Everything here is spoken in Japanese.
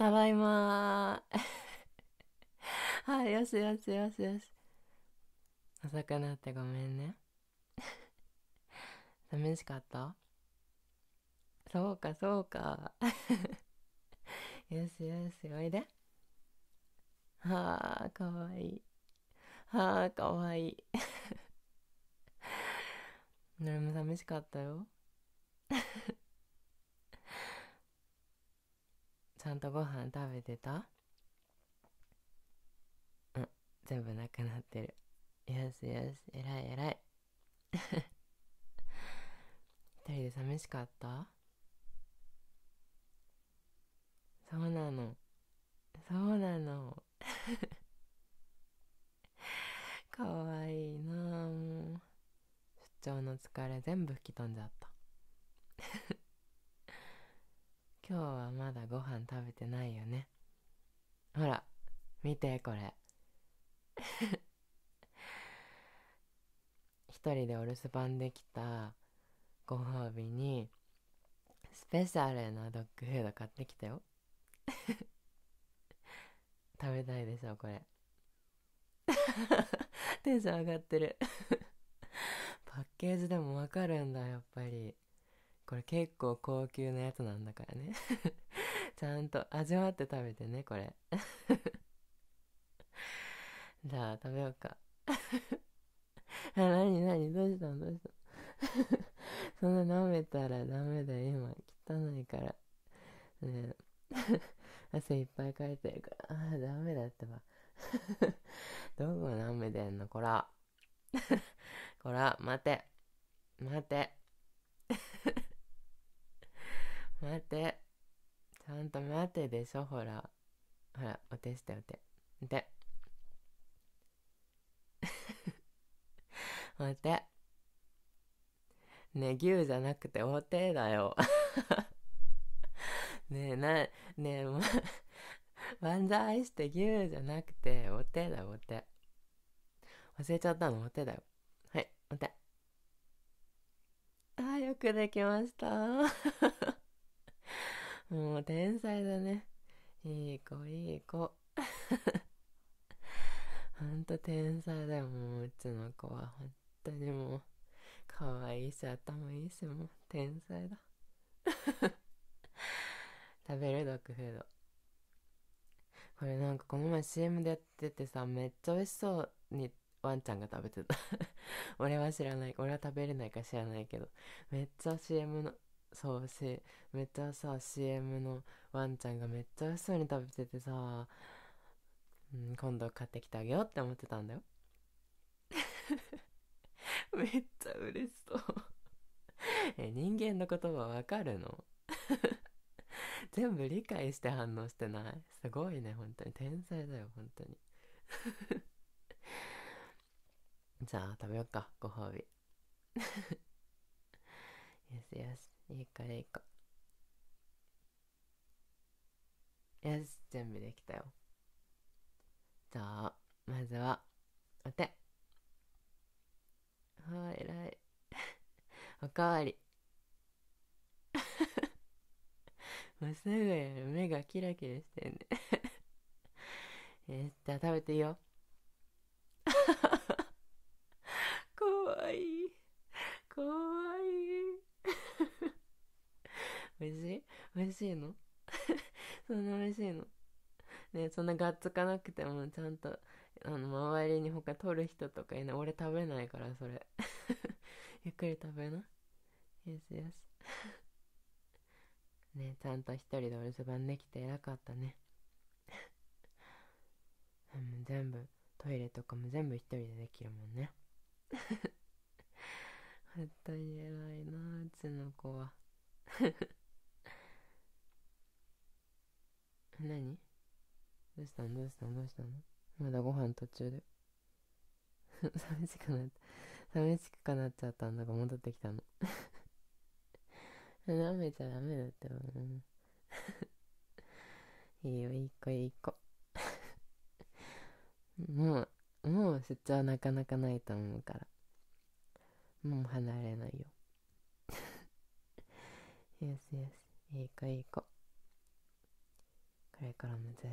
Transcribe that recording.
ただいま はい、よしよしよしよし。遅くなってごめんね。寂しかったそうか、そうか。よしよし、おいで。はあ、かわいい。はあ、かわいい。俺 も寂しかったよ。ちゃんとご飯食べてたうん全部なくなってるよしよし偉い偉い一 人で寂しかったそうなのそうなの かわいいなもう出張の疲れ全部吹き飛んじゃった今日はまだご飯食べてないよねほら見てこれ 一人でお留守番できたご褒美にスペシャルなドッグフード買ってきたよ 食べたいでしょこれ テンション上がってるパッケージでもわかるんだやっぱりこれ結構高級なやつなんだからね ちゃんと味わって食べてねこれ じゃあ食べようか あなにどうしたのどうしたのそんな舐めたらダメだよ今汚いからね汗いっぱいかいてるからああダメだってばどこ舐めてんのこらこら待て待て待ってちゃんと待てでしょほらほらお手してお手お手お手ね牛じゃなくてお手だよ ねえなねえま万歳して牛じゃなくてお手だお手忘れちゃったのお手だよはいお手あよくできましたもう天才だね。いい子、いい子。ほんと天才だよ、もううちの子は。本当にもう、可愛いし、頭いいし、もう天才だ。食べるドッグフード。これなんかこの前 CM でやっててさ、めっちゃ美味しそうにワンちゃんが食べてた 俺は知らない。俺は食べれないか知らないけど。めっちゃ CM のそうしめっちゃさ CM のワンちゃんがめっちゃ美味しそうに食べててさ、うん、今度買ってきてあげようって思ってたんだよ めっちゃ嬉しそうえ人間の言葉わかるの 全部理解して反応してないすごいね本当に天才だよ本当に じゃあ食べよっかご褒美よしよしいいかいいかよし準備できたよじゃあまずはお手はいらい おかわり もうすぐやる目がキラキラしてんね えじゃあ食べていいよ怖い怖い美味しい美味しいの そんな美味しいのねそんながっつかなくてもちゃんとあの周りに他取る人とかいない俺食べないからそれ ゆっくり食べなよしよしねちゃんと一人でお留守番できて偉かったね全部トイレとかも全部一人でできるもんね 本当に偉いなうちの子は何どうしたのどうしたのどうしたのまだご飯途中で寂しくなった寂しくかなっちゃったんだが戻ってきたの 舐めちゃダメだってば、う いいよいい子いい子 もうもう出張はなかなかないと思うからもう離れないよよしよしいい子いい子それからもずっ